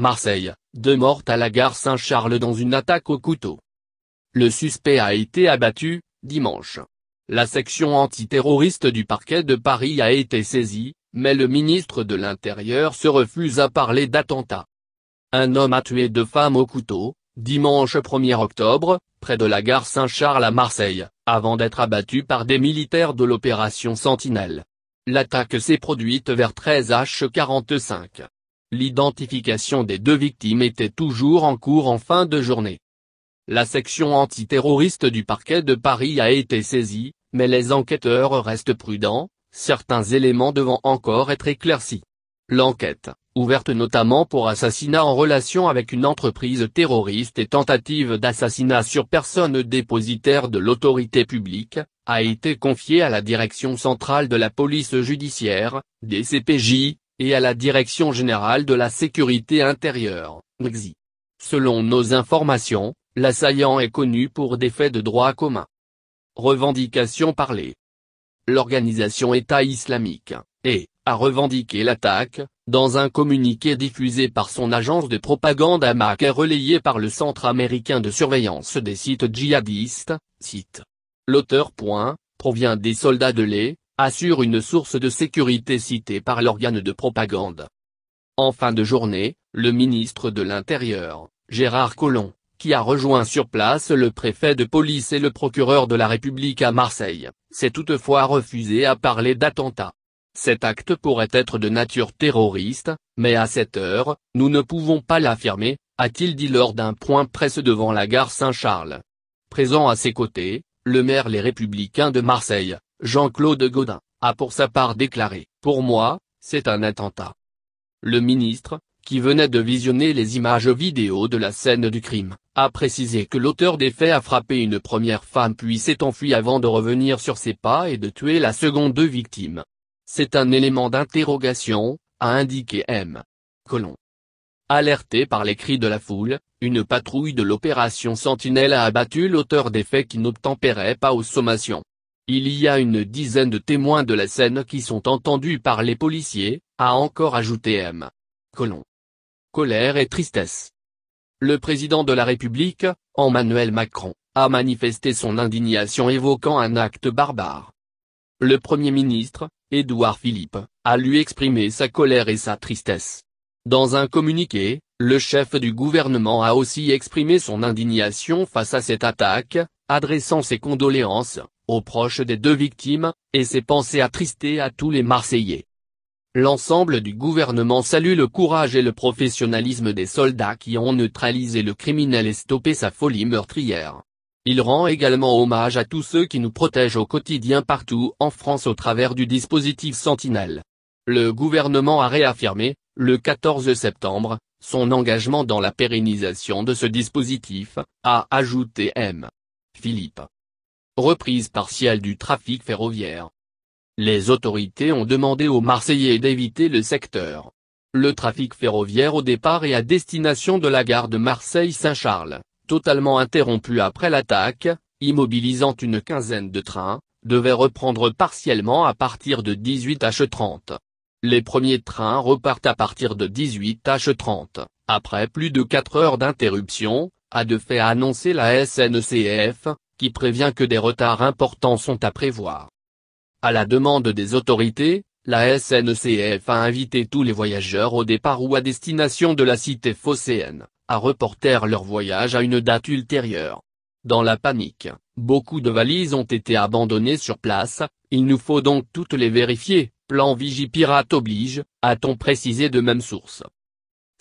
Marseille, deux mortes à la gare Saint-Charles dans une attaque au couteau. Le suspect a été abattu, dimanche. La section antiterroriste du parquet de Paris a été saisie, mais le ministre de l'Intérieur se refuse à parler d'attentat. Un homme a tué deux femmes au couteau, dimanche 1er octobre, près de la gare Saint-Charles à Marseille, avant d'être abattu par des militaires de l'opération Sentinelle. L'attaque s'est produite vers 13h45. L'identification des deux victimes était toujours en cours en fin de journée. La section antiterroriste du parquet de Paris a été saisie, mais les enquêteurs restent prudents, certains éléments devant encore être éclaircis. L'enquête, ouverte notamment pour assassinat en relation avec une entreprise terroriste et tentative d'assassinat sur personne dépositaire de l'autorité publique, a été confiée à la Direction Centrale de la Police Judiciaire, DCPJ, et à la Direction Générale de la Sécurité Intérieure, Selon nos informations, l'assaillant est connu pour des faits de droit commun. REVENDICATION parlée. L'organisation État islamique, et, a revendiqué l'attaque, dans un communiqué diffusé par son agence de propagande à et relayé par le Centre américain de surveillance des sites djihadistes, site. L'auteur provient des soldats de l'E, assure une source de sécurité citée par l'organe de propagande. En fin de journée, le ministre de l'Intérieur, Gérard Collomb, qui a rejoint sur place le préfet de police et le procureur de la République à Marseille, s'est toutefois refusé à parler d'attentat. Cet acte pourrait être de nature terroriste, mais à cette heure, nous ne pouvons pas l'affirmer, a-t-il dit lors d'un point presse devant la gare Saint-Charles. Présent à ses côtés, le maire Les Républicains de Marseille, Jean-Claude Gaudin, a pour sa part déclaré « Pour moi, c'est un attentat ». Le ministre, qui venait de visionner les images vidéo de la scène du crime, a précisé que l'auteur des faits a frappé une première femme puis s'est enfui avant de revenir sur ses pas et de tuer la seconde victime. C'est un élément d'interrogation, a indiqué M. Colomb. Alerté par les cris de la foule, une patrouille de l'opération Sentinelle a abattu l'auteur des faits qui n'obtempérait pas aux sommations. Il y a une dizaine de témoins de la scène qui sont entendus par les policiers, a encore ajouté M. Colon. Colère et tristesse. Le président de la République, Emmanuel Macron, a manifesté son indignation évoquant un acte barbare. Le Premier ministre, Édouard Philippe, a lui exprimé sa colère et sa tristesse. Dans un communiqué, le chef du gouvernement a aussi exprimé son indignation face à cette attaque, adressant ses condoléances aux proches des deux victimes, et ses pensées attristées à tous les Marseillais. L'ensemble du gouvernement salue le courage et le professionnalisme des soldats qui ont neutralisé le criminel et stoppé sa folie meurtrière. Il rend également hommage à tous ceux qui nous protègent au quotidien partout en France au travers du dispositif Sentinelle. Le gouvernement a réaffirmé, le 14 septembre, son engagement dans la pérennisation de ce dispositif, a ajouté M. Philippe reprise partielle du trafic ferroviaire. Les autorités ont demandé aux Marseillais d'éviter le secteur. Le trafic ferroviaire au départ et à destination de la gare de Marseille-Saint-Charles, totalement interrompu après l'attaque, immobilisant une quinzaine de trains, devait reprendre partiellement à partir de 18h30. Les premiers trains repartent à partir de 18h30, après plus de 4 heures d'interruption, a de fait annoncé la SNCF, qui prévient que des retards importants sont à prévoir. À la demande des autorités, la SNCF a invité tous les voyageurs au départ ou à destination de la cité phocéenne, à reporter leur voyage à une date ultérieure. Dans la panique, beaucoup de valises ont été abandonnées sur place, il nous faut donc toutes les vérifier, plan Vigipirate oblige, a-t-on précisé de même source.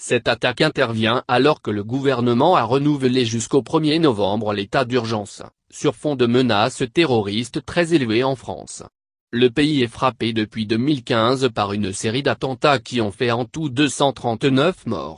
Cette attaque intervient alors que le gouvernement a renouvelé jusqu'au 1er novembre l'état d'urgence, sur fond de menaces terroristes très élevées en France. Le pays est frappé depuis 2015 par une série d'attentats qui ont fait en tout 239 morts.